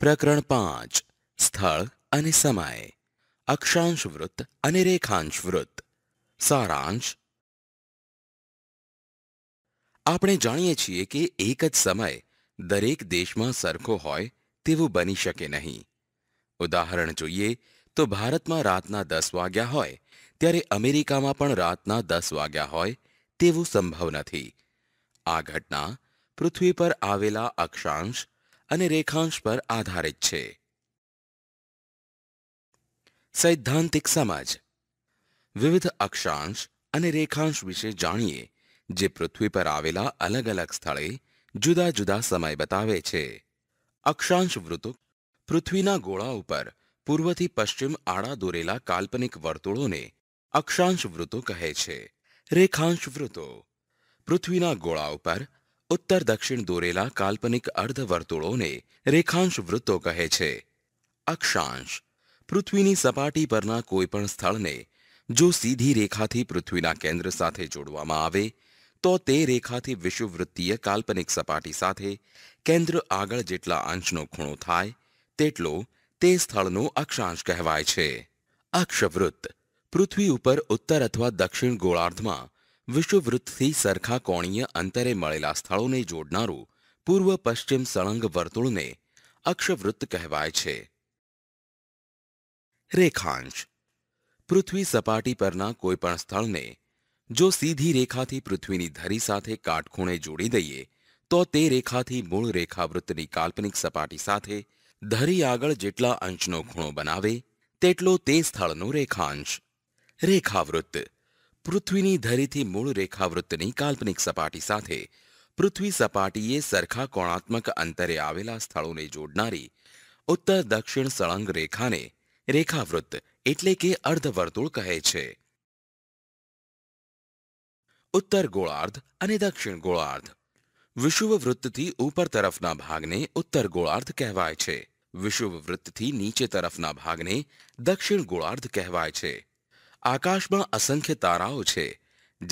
પ્રકરણ પાંચ સ્થળ અને સમય અક્ષાંશ વૃત્ત અને રેખાંશ વૃત્ત સારાંશ આપણે જાણીએ છીએ કે એક જ સમય દરેક દેશમાં સરખો હોય તેવું બની શકે નહીં ઉદાહરણ જોઈએ તો ભારતમાં રાતના દસ વાગ્યા હોય ત્યારે અમેરિકામાં પણ રાતના દસ વાગ્યા હોય તેવું સંભવ નથી આ ઘટના પૃથ્વી પર આવેલા અક્ષાંશ અને રેખાંશ પર આધારિત છે સૈદ્ધાંતિક સમજ વિવિધ અક્ષાંશ અને રેખાંશ વિશે જાણીએ જે પૃથ્વી પર આવેલા અલગ અલગ સ્થળે જુદા જુદા સમય બતાવે છે અક્ષાંશ વૃત્ત પૃથ્વીના ગોળા ઉપર પૂર્વથી પશ્ચિમ આડા દોરેલા કાલ્પનિક વર્તુળોને અક્ષાંશ વૃત્તો કહે છે રેખાંશ વૃતો પૃથ્વીના ગોળા ઉપર ઉત્તર દક્ષિણ દોરેલા કાલ્પનિક અર્ધવર્તુળોને રેખાંશ વૃત્તો કહે છે અક્ષાંશ પૃથ્વીની સપાટી પરના કોઈપણ સ્થળને જો સીધી રેખાથી પૃથ્વીના કેન્દ્ર સાથે જોડવામાં આવે તો તે રેખાથી વિશ્વવૃત્તીય કાલ્પનિક સપાટી સાથે કેન્દ્ર આગળ જેટલા અંશનો ખૂણો થાય તેટલો તે સ્થળનો અક્ષાંશ કહેવાય છે અક્ષવૃત્ત પૃથ્વી ઉપર ઉત્તર અથવા દક્ષિણ ગોળાર્ધમાં વિશ્વવૃત્તથી સરખા કોણીય અંતરે મળેલા સ્થળોને જોડનારું પૂર્વ પશ્ચિમ સળંગ વર્તુળને અક્ષવૃત્ત કહેવાય છે રેખાંશ પૃથ્વી સપાટી પરના કોઈપણ સ્થળને જો સીધી રેખાથી પૃથ્વીની ધરી સાથે કાટખૂણે જોડી દઈએ તો તે રેખાથી મૂળ રેખાવૃત્તની કાલ્પનિક સપાટી સાથે ધરી આગળ જેટલા અંશનો ખૂણો બનાવે તેટલો તે સ્થળનો રેખાંશ રેખાવૃત્ત પૃથ્વીની ધરીથી મૂળ રેખાવૃત્તની કાલ્પનિક સપાટી સાથે પૃથ્વી સપાટીએ સરખા કોણાત્મક અંતરે આવેલા સ્થળોને જોડનારી ઉત્તર દક્ષિણ સળંગ રેખાને રેખાવૃત્ત એટલે કે અર્ધવર્તુળ કહે છે ઉત્તર ગોળાર્ધ અને દક્ષિણ ગોળાર્ધ વિષુવવૃત્તથી ઉપર તરફના ભાગને ઉત્તર ગોળાર્ધ કહેવાય છે વિષુવવૃત્તથી નીચે તરફના ભાગને દક્ષિણ ગોળાર્ધ કહેવાય છે આકાશમાં અસંખ્ય તારાઓ છે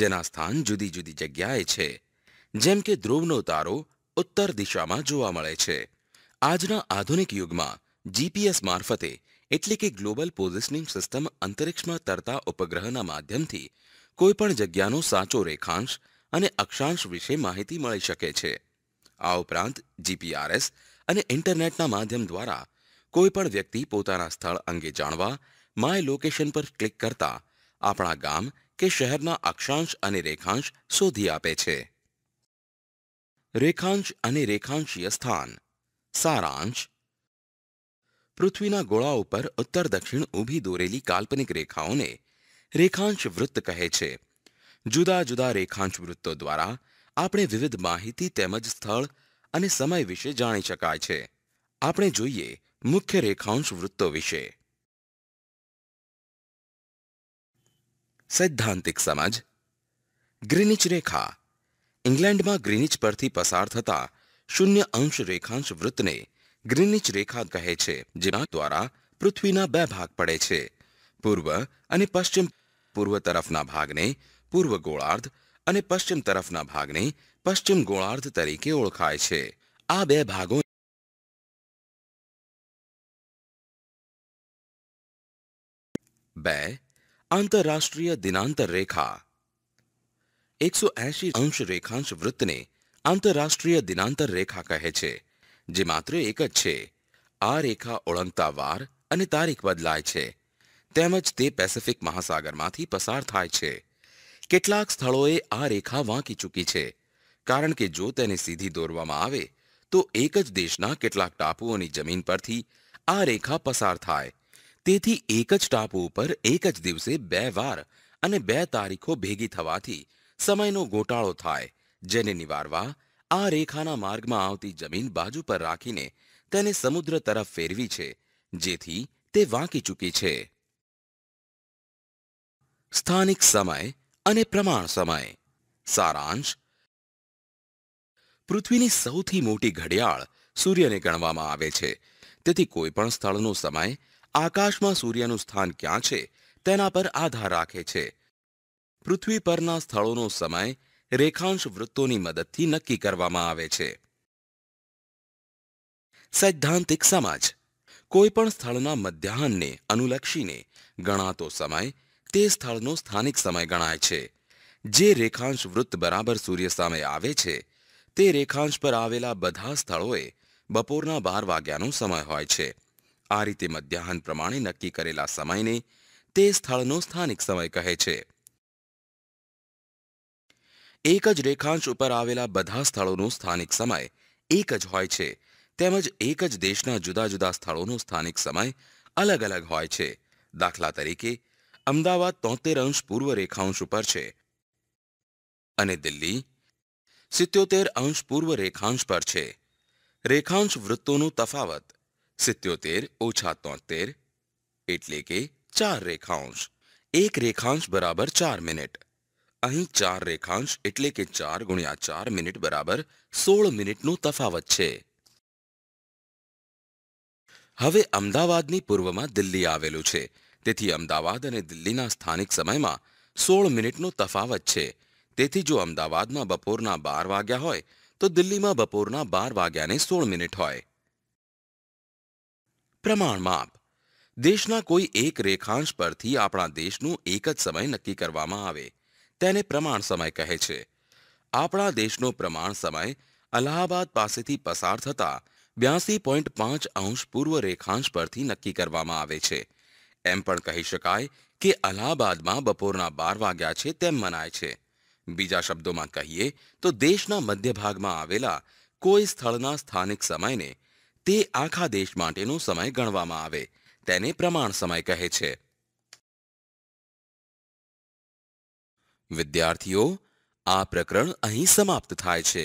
જેના સ્થાન જુદી જુદી જગ્યાએ છે જેમ કે ધ્રુવનો તારો ઉત્તર દિશામાં જોવા મળે છે આજના આધુનિક યુગમાં જીપીએસ મારફતે એટલે કે ગ્લોબલ પોઝિશનિંગ સિસ્ટમ અંતરિક્ષમાં તરતા ઉપગ્રહના માધ્યમથી કોઈપણ જગ્યાનો સાચો રેખાંશ અને અક્ષાંશ વિશે માહિતી મળી શકે છે આ ઉપરાંત જીપીઆરએસ અને ઇન્ટરનેટના માધ્યમ દ્વારા કોઈપણ વ્યક્તિ પોતાના સ્થળ અંગે જાણવા માય લોકેશન પર ક્લિક કરતા આપણા ગામ કે શહેરના અક્ષાંશ અને રેખાંશ શોધી આપે છે રેખાંશ અને રેખાંશીય સ્થાન સારાંશ પૃથ્વીના ગોળા ઉપર ઉત્તર દક્ષિણ ઊભી દોરેલી કાલ્પનિક રેખાઓને રેખાંશ વૃત્ત કહે છે જુદા જુદા રેખાંશ વૃત્તો દ્વારા આપણે વિવિધ માહિતી તેમજ સ્થળ અને સમય વિશે જાણી શકાય છે આપણે જોઈએ મુખ્ય રેખાંશ વૃત્તો વિશે સૈદ્ધાંતિક સમજ ગ્રીનિચ રેખા ઇંગ્લેન્ડમાં ગ્રીનિચ પરથી પસાર થતા શૂન્ય અંશ રેખાંશ વૃત્તને ગ્રીનિચ રેખા કહે છે જેના દ્વારા પૃથ્વીના બે ભાગ પડે છે પૂર્વ અને પશ્ચિમ પૂર્વ તરફના ભાગને પૂર્વ ગોળાર્ધ અને પશ્ચિમ તરફના ભાગને પશ્ચિમ ગોળાર્ધ તરીકે ઓળખાય છે આ બે ભાગો બે આંતરરાષ્ટ્રીય દિનાંતર રેખા એકસો એંશી અંશ રેખાંશ વૃત્તને આંતરરાષ્ટ્રીય દિનાંતર રેખા કહે છે જે માત્ર એક જ છે આ રેખા ઓળંગતા વાર અને તારીખ બદલાય છે તેમજ તે પેસિફિક મહાસાગરમાંથી પસાર થાય છે કેટલાક સ્થળોએ આ રેખા વાંકી ચૂકી છે કારણ કે જો તેને સીધી દોરવામાં આવે તો એક જ દેશના કેટલાક ટાપુઓની જમીન પરથી આ રેખા પસાર થાય તેથી એક જ ટાપુ ઉપર એક જ દિવસે બે વાર અને બે તારીખો ભેગી થવાથી સમયનો ગોટાળો થાય જેને નિવારવા આ રેખાના માર્ગમાં આવતી જમીન બાજુ પર રાખીને તેને સમુદ્ર તરફ ફેરવી છે જેથી તે વાંકી ચૂકી છે સ્થાનિક સમય અને પ્રમાણ સમય સારાંશ પૃથ્વીની સૌથી મોટી ઘડિયાળ સૂર્યને ગણવામાં આવે છે તેથી કોઈ પણ સ્થળનો સમય આકાશમાં સૂર્યનું સ્થાન ક્યાં છે તેના પર આધાર રાખે છે પૃથ્વી પરના સ્થળોનો સમય રેખાંશ વૃત્તોની મદદથી નક્કી કરવામાં આવે છે સૈદ્ધાંતિક સમાજ કોઈપણ સ્થળના મધ્યાહનને અનુલક્ષીને ગણાતો સમય તે સ્થળનો સ્થાનિક સમય ગણાય છે જે રેખાંશ વૃત્ત બરાબર સૂર્ય સામે આવે છે તે રેખાંશ પર આવેલા બધા સ્થળોએ બપોરના બાર વાગ્યાનો સમય હોય છે આ રીતે મધ્યાહન પ્રમાણે નક્કી કરેલા સમયને તે સ્થળનો સ્થાનિક સમય કહે છે એક જ રેખાંશ ઉપર આવેલા બધા સ્થળોનો સ્થાનિક સમય એક જ હોય છે તેમજ એક જ દેશના જુદા જુદા સ્થળોનો સ્થાનિક સમય અલગ અલગ હોય છે દાખલા તરીકે અમદાવાદ તોતેર અંશ પૂર્વ રેખાંશ ઉપર છે અને દિલ્હી સિત્યોતેર અંશ પૂર્વ રેખાંશ પર છે રેખાંશ વૃત્તોનો તફાવત સિત્યોતેર ઓછા તોતેર એટલે કે ચાર રેખાંશ એક રેખાંશ બરાબર ચાર મિનિટ અહીં ચાર રેખાંશ એટલે કે ચાર ગુણ્યા ચાર મિનિટ બરાબર સોળ મિનિટનો તફાવત છે હવે અમદાવાદની પૂર્વમાં દિલ્હી આવેલું છે તેથી અમદાવાદ અને દિલ્હીના સ્થાનિક સમયમાં સોળ મિનિટનો તફાવત છે તેથી જો અમદાવાદમાં બપોરના બાર વાગ્યા હોય તો દિલ્હીમાં બપોરના બાર વાગ્યાને સોળ મિનિટ હોય પ્રમાણ માપ દેશના કોઈ એક રેખાંશ પરથી આપણા દેશનું એક જ સમય નક્કી કરવામાં આવે તેને પ્રમાણ સમય કહે છે આપણા દેશનો પ્રમાણ સમય અલ્હાબાદ પાસેથી પસાર થતા બ્યાસી પોઈન્ટ પાંચ અંશ પૂર્વ રેખાંશ પરથી નક્કી કરવામાં આવે છે એમ પણ કહી શકાય કે અલ્હાબાદમાં બપોરના બાર વાગ્યા છે તેમ મનાય છે બીજા શબ્દોમાં કહીએ તો દેશના મધ્ય ભાગમાં આવેલા કોઈ સ્થળના સ્થાનિક સમયને તે આખા દેશ માટેનો સમય ગણવામાં આવે તેને પ્રમાણ સમય કહે છે વિદ્યાર્થીઓ આ પ્રકરણ અહીં સમાપ્ત થાય છે